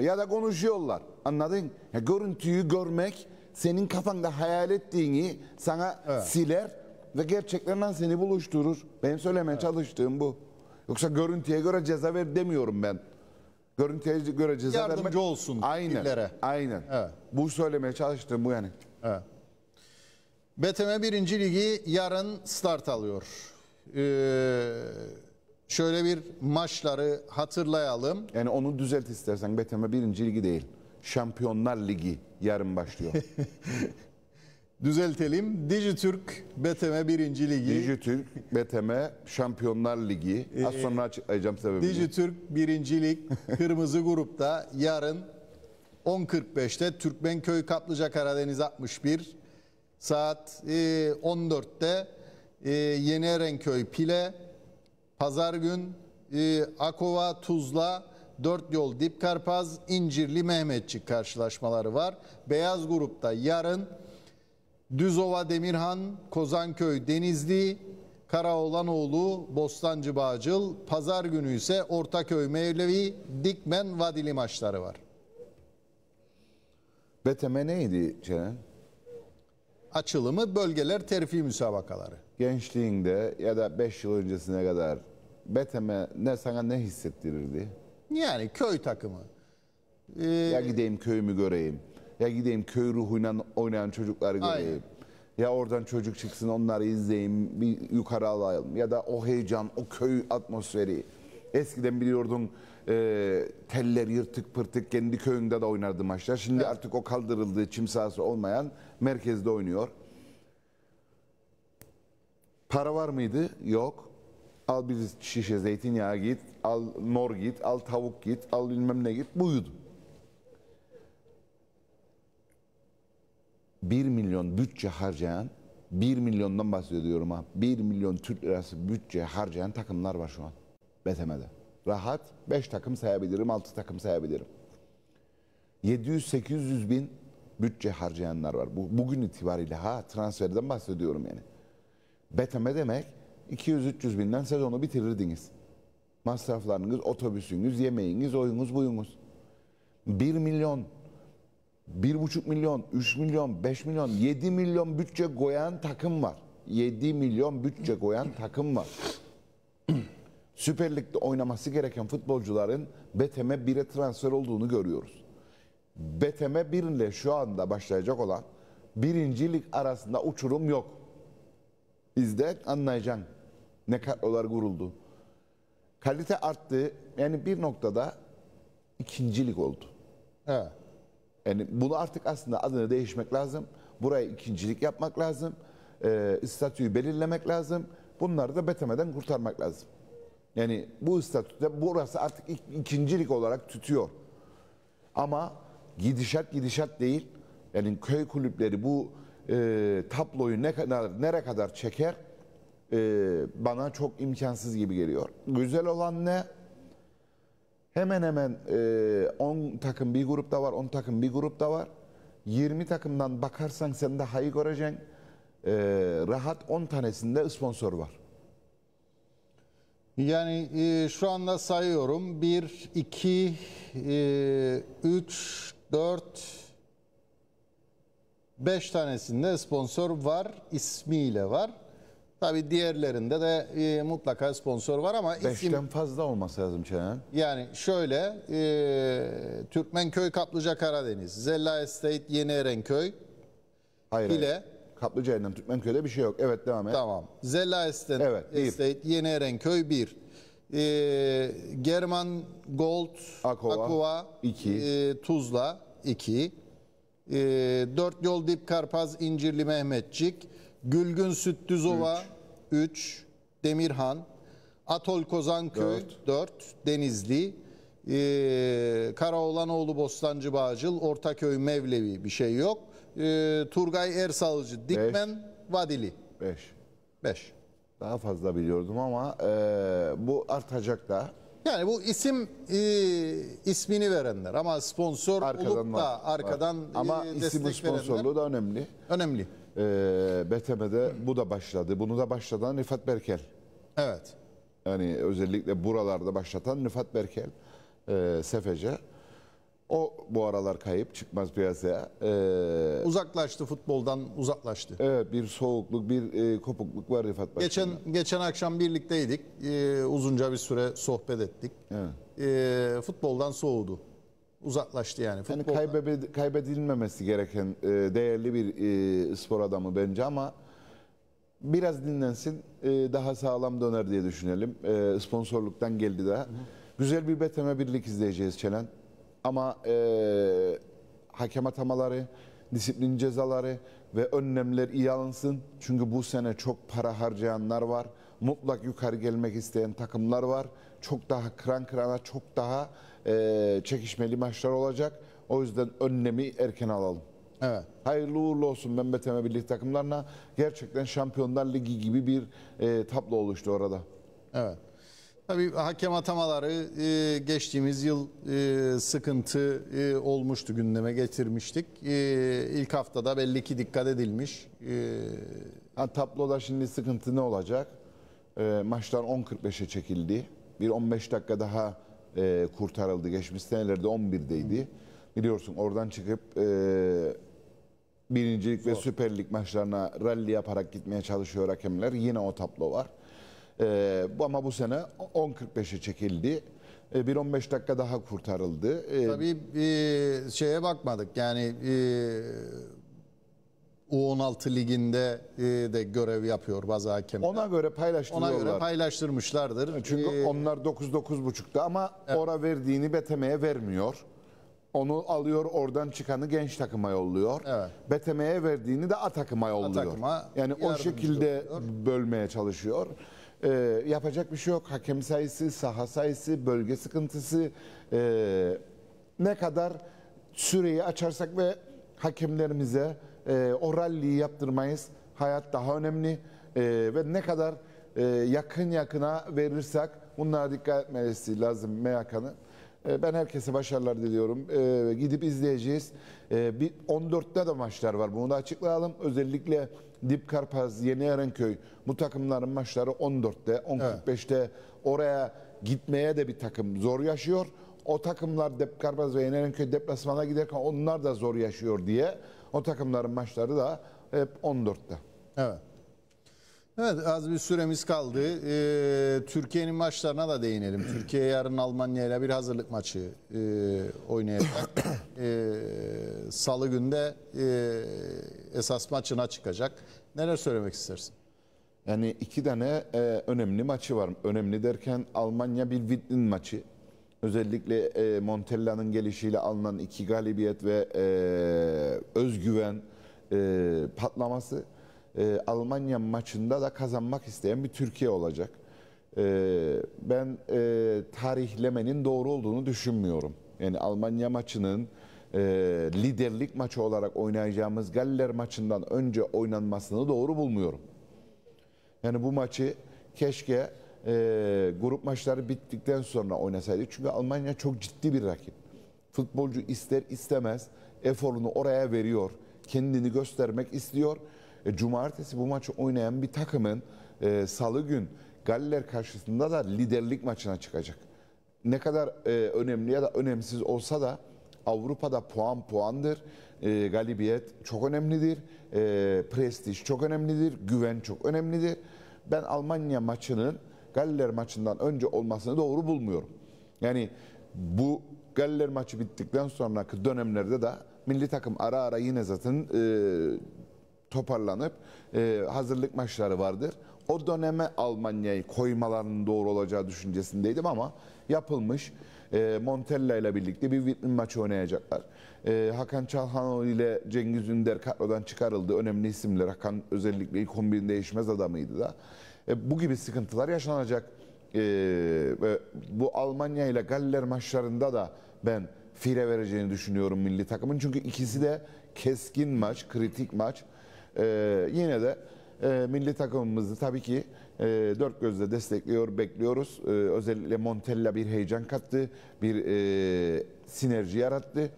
Ya da konuşuyorlar. Anladın? Ya görüntüyü görmek senin kafanda hayal ettiğini sana siler ve gerçeklerden seni buluşturur. Benim söylemeye çalıştığım bu. Yoksa görüntüye göre ceza ver demiyorum ben. Görüntüye göre ceza Yardımcı vermek... Yardımcı olsun aynen, illere. Aynen. Evet. Bu söylemeye çalıştım bu yani. Evet. BTM 1. Ligi yarın start alıyor. Ee, şöyle bir maçları hatırlayalım. Yani onu düzelt istersen BTM 1. Ligi değil. Şampiyonlar Ligi yarın başlıyor. düzeltelim. Dijitürk BTM 1. Ligi. Dijitürk BTM Şampiyonlar Ligi. Az ee, sonra açacağım sebebini. Dijitürk 1. Lig Kırmızı Grup'ta yarın 10.45'te Türkmenköy Kaplıca Karadeniz 61 saat 14'te e, e, Yeni Erenköy Pile Pazar gün e, Akova Tuzla Dört Yol Dipkarpaz İncirli Mehmetçik karşılaşmaları var. Beyaz grupta yarın Düzova Demirhan, Kozanköy Denizli, Karaoğlanoğlu, Bostancı Bağcıl, Pazar günü ise Ortaköy Mevlevi, Dikmen Vadili maçları var. BTM neydi Ceren? Açılımı bölgeler terfi müsabakaları. Gençliğinde ya da 5 yıl öncesine kadar BTM ne sana ne hissettirirdi? Yani köy takımı. Ee, ya gideyim köyümü göreyim. Ya gideyim köy ruhuyla oynayan çocukları göreyim. Ya oradan çocuk çıksın onları izleyeyim bir yukarı alayım. Ya da o heyecan, o köy atmosferi. Eskiden biliyordun e, teller yırtık pırtık kendi köyünde de oynardı maçlar. Şimdi evet. artık o kaldırıldı çim sahası olmayan merkezde oynuyor. Para var mıydı? Yok. Al bir şişe zeytinyağı git, al nor git, al tavuk git, al bilmem ne git. Buydu. 1 milyon bütçe harcayan 1 milyondan bahsediyorum ha. 1 milyon Türk lirası bütçe harcayan takımlar var şu an. BTM'de. Rahat 5 takım sayabilirim, 6 takım sayabilirim. 700-800 bin bütçe harcayanlar var. Bu, bugün itibariyle ha transferden bahsediyorum yani. Beteme demek 200-300 binden sezonu bitirirdiniz. Masraflarınız, otobüsünüz, yemeğiniz, oyunuz, buyunuz. 1 milyon 1,5 milyon, 3 milyon, 5 milyon, 7 milyon bütçe koyan takım var. 7 milyon bütçe koyan takım var. Süper Lig'de oynaması gereken futbolcuların BTM 1'e transfer olduğunu görüyoruz. BTM 1 ile şu anda başlayacak olan birincilik arasında uçurum yok. Bizde anlayacaksın ne kadrolar kuruldu. Kalite arttı. Yani bir noktada ikincilik oldu. Evet. Yani bunu artık aslında adını değişmek lazım. Buraya ikincilik yapmak lazım. E, statüyü belirlemek lazım. Bunları da betemeden kurtarmak lazım. Yani bu statüde burası artık ik, ikincilik olarak tütüyor. Ama gidişat gidişat değil. Yani köy kulüpleri bu e, tabloyu ne kadar nere kadar çeker e, bana çok imkansız gibi geliyor. Güzel olan ne? hemen hemen 10 e, takım bir grupta var, 10 takım bir grupta var. 20 takımdan bakarsan sen de hayı göreceksin. E, rahat 10 tanesinde sponsor var. Yani e, şu anda sayıyorum. 1, 2, 3, 4, 5 tanesinde sponsor var, ismiyle var. Tabii diğerlerinde de e, mutlaka sponsor var ama isim... Beşten fazla olması lazım Çenem. Yani şöyle e, Türkmenköy Kaplıca Karadeniz, Zella Estate Yeni Erenköy Hayır, ile... Hayır. Kaplıca'yla Türkmenköy'de bir şey yok. Evet devam et. Tamam. Zella Estate, evet, Estate Yeni Erenköy 1. E, German Gold Akova, Akova 2. E, Tuzla 2. E, Dört Yol Dip Karpaz İncirli Mehmetçik. Gülgün Süt Düzova. 3, Demirhan, Atol Kozanköy 4, Denizli, ee, Karaoğlanoğlu Bostancı Bağcıl, Ortaköy Mevlevi bir şey yok. Ee, Turgay Ersalcı Dikmen, Beş. Vadili. 5. 5. Daha fazla biliyordum ama e, bu artacak da. Yani bu isim e, ismini verenler ama sponsor arkadan olup da var, arkadan var. Ama e, ee, isim destek verenler. sponsorluğu da önemli. Önemli e, ee, BTM'de bu da başladı. Bunu da başlatan Rifat Berkel. Evet. Yani özellikle buralarda başlatan Rifat Berkel e, Sefece. O bu aralar kayıp çıkmaz piyasaya. Ee, uzaklaştı futboldan uzaklaştı. Evet bir soğukluk bir e, kopukluk var Rifat Başkan'da. Geçen, geçen akşam birlikteydik. Ee, uzunca bir süre sohbet ettik. Evet. Ee, futboldan soğudu uzaklaştı yani. Yani kaybede, kaybedilmemesi gereken e, değerli bir e, spor adamı bence ama biraz dinlensin e, daha sağlam döner diye düşünelim. E, sponsorluktan geldi daha. Hı hı. Güzel bir beteme birlik izleyeceğiz Çelen. Ama e, hakem atamaları, disiplin cezaları ve önlemler iyi alınsın. Çünkü bu sene çok para harcayanlar var. Mutlak yukarı gelmek isteyen takımlar var çok daha kıran kırana çok daha e, çekişmeli maçlar olacak. O yüzden önlemi erken alalım. Evet. Hayırlı uğurlu olsun Mehmet Emre Birlik takımlarına. Gerçekten Şampiyonlar Ligi gibi bir e, tablo oluştu orada. Evet. Tabii hakem atamaları e, geçtiğimiz yıl e, sıkıntı e, olmuştu gündeme getirmiştik. E, ilk haftada belli ki dikkat edilmiş. E, ha, tabloda şimdi sıkıntı ne olacak? E, maçlar 10.45'e çekildi bir 15 dakika daha e, kurtarıldı. Geçmiş senelerde 11'deydi. Hı. Biliyorsun oradan çıkıp e, birincilik Zor. ve süperlik maçlarına rally yaparak gitmeye çalışıyor hakemler. Yine o tablo var. E, ama bu sene 10.45'e çekildi. E, bir 15 dakika daha kurtarıldı. E, Tabii e, şeye bakmadık. Yani e, U16 liginde e, de görev yapıyor bazı hakemler. Ona göre paylaştırıyorlar. Ona göre paylaştırmışlardır. Çünkü ee, onlar 9-9.5'da ama evet. ora verdiğini Beteme'ye vermiyor. Onu alıyor oradan çıkanı genç takıma yolluyor. Evet. Beteme'ye verdiğini de A takıma yolluyor. A takıma yani o şekilde oluyor. bölmeye çalışıyor. Ee, yapacak bir şey yok. Hakem sayısı, saha sayısı, bölge sıkıntısı e, ne kadar süreyi açarsak ve hakemlerimize e, o ralliyi yaptırmayız. Hayat daha önemli e, ve ne kadar e, yakın yakına verirsek bunlara dikkat etmesi lazım MYK'nın. E, ee, ben herkese başarılar diliyorum. E, gidip izleyeceğiz. E, bir 14'te de maçlar var. Bunu da açıklayalım. Özellikle Dipkarpaz, Yeni Erenköy bu takımların maçları 14'te, 15'te. evet. oraya gitmeye de bir takım zor yaşıyor. O takımlar Depkarpaz ve Yeni Erenköy deplasmana giderken onlar da zor yaşıyor diye o takımların maçları da hep 14'te. Evet. Evet az bir süremiz kaldı. Ee, Türkiye'nin maçlarına da değinelim. Türkiye yarın Almanya ile bir hazırlık maçı e, oynayacak. e, Salı günde e, esas maçına çıkacak. Neler söylemek istersin? Yani iki tane e, önemli maçı var. Önemli derken Almanya bir Widden maçı. Özellikle e, Montella'nın gelişiyle alınan iki galibiyet ve e, özgüven e, patlaması e, Almanya maçında da kazanmak isteyen bir Türkiye olacak. E, ben e, tarihlemenin doğru olduğunu düşünmüyorum. Yani Almanya maçının e, liderlik maçı olarak oynayacağımız Galler maçından önce oynanmasını doğru bulmuyorum. Yani bu maçı keşke e, grup maçları bittikten sonra oynasaydı. Çünkü Almanya çok ciddi bir rakip. Futbolcu ister istemez eforunu oraya veriyor. Kendini göstermek istiyor. E, cumartesi bu maçı oynayan bir takımın e, salı gün Galler karşısında da liderlik maçına çıkacak. Ne kadar e, önemli ya da önemsiz olsa da Avrupa'da puan puandır. E, galibiyet çok önemlidir. E, prestij çok önemlidir. Güven çok önemlidir. Ben Almanya maçının Galler maçından önce olmasını doğru bulmuyorum. Yani bu Galler maçı bittikten sonraki dönemlerde de milli takım ara ara yine zaten e, toparlanıp e, hazırlık maçları vardır. O döneme Almanya'yı koymalarının doğru olacağı düşüncesindeydim ama yapılmış. E, Montella ile birlikte bir vitrin maçı oynayacaklar. E, Hakan Çalhanoğlu ile Cengiz Ünder kadrodan çıkarıldı. Önemli isimler. Hakan özellikle ilk 11'in değişmez adamıydı da. E, bu gibi sıkıntılar yaşanacak. E, bu Almanya ile Galler maçlarında da ben fire vereceğini düşünüyorum milli takımın. Çünkü ikisi de keskin maç, kritik maç. E, yine de milli takımımızı tabii ki dört gözle destekliyor, bekliyoruz. E, özellikle Montella bir heyecan kattı, bir e, sinerji yarattı.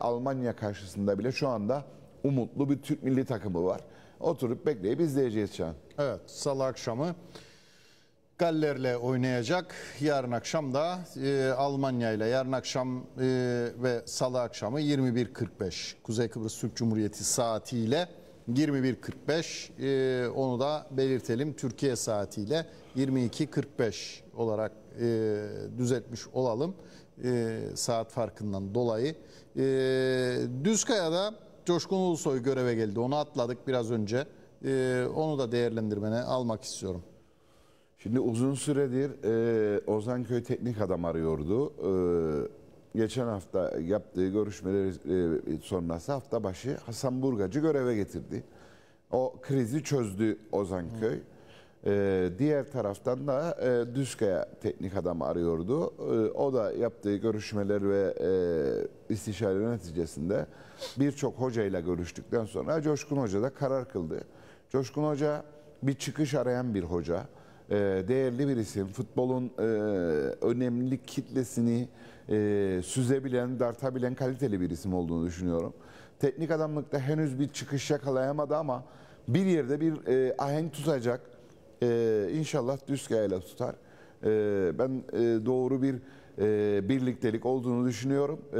Almanya karşısında bile şu anda umutlu bir Türk milli takımı var. Oturup bekleyip izleyeceğiz şu Evet salı akşamı Galler'le oynayacak. Yarın akşam da e, Almanya ile yarın akşam e, ve salı akşamı 21.45 Kuzey Kıbrıs Türk Cumhuriyeti saatiyle 21.45 e, onu da belirtelim Türkiye saatiyle 22.45 olarak e, düzeltmiş olalım e, saat farkından dolayı. E, Düzkaya'da Coşkun Ulusoy göreve geldi. Onu atladık biraz önce. Ee, onu da değerlendirmene almak istiyorum. Şimdi uzun süredir e, Ozanköy teknik adam arıyordu. E, geçen hafta yaptığı görüşmeleri e, sonrası hafta başı Hasan Burgacı göreve getirdi. O krizi çözdü Ozanköy. Hı. Ee, diğer taraftan da e, Düzkaya teknik adam arıyordu. E, o da yaptığı görüşmeler ve e, istişare neticesinde birçok hocayla görüştükten sonra Coşkun Hoca da karar kıldı. Coşkun Hoca bir çıkış arayan bir hoca. E, değerli bir isim. Futbolun e, önemli kitlesini e, süzebilen, dartabilen kaliteli bir isim olduğunu düşünüyorum. Teknik adamlıkta henüz bir çıkış yakalayamadı ama bir yerde bir e, ahenk tutacak ee, inşallah düz kayayla tutar. Ee, ben e, doğru bir e, birliktelik olduğunu düşünüyorum. Ee,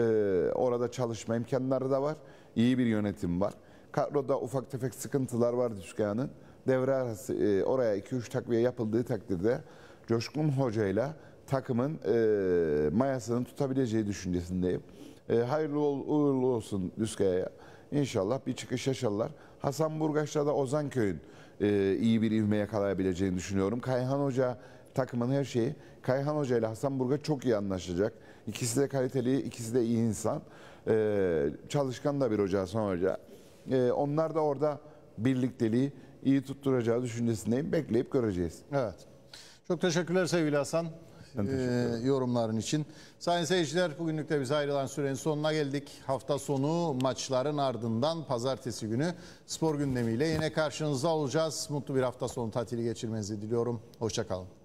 orada çalışma imkanları da var. İyi bir yönetim var. Kadroda ufak tefek sıkıntılar var Düzkaya'nın. Devre arası e, oraya 2-3 takviye yapıldığı takdirde Coşkun ile takımın e, mayasını tutabileceği düşüncesindeyim. E, hayırlı ol, uğurlu olsun Düzkaya'ya. İnşallah bir çıkış yaşarlar. Hasan Burgaş'ta da Ozanköy'ün e, iyi bir ivme yakalayabileceğini düşünüyorum. Kayhan Hoca takımın her şeyi. Kayhan Hoca ile Hasan Burga çok iyi anlaşacak. İkisi de kaliteli, ikisi de iyi insan. E, çalışkan da bir hoca Hasan Hoca. E, onlar da orada birlikteliği iyi tutturacağı düşüncesindeyim. Bekleyip göreceğiz. Evet. Çok teşekkürler sevgili Hasan. Ee, yorumların için. Sayın seyirciler bugünlük de bize ayrılan sürenin sonuna geldik. Hafta sonu maçların ardından pazartesi günü spor gündemiyle yine karşınızda olacağız. Mutlu bir hafta sonu tatili geçirmenizi diliyorum. Hoşçakalın.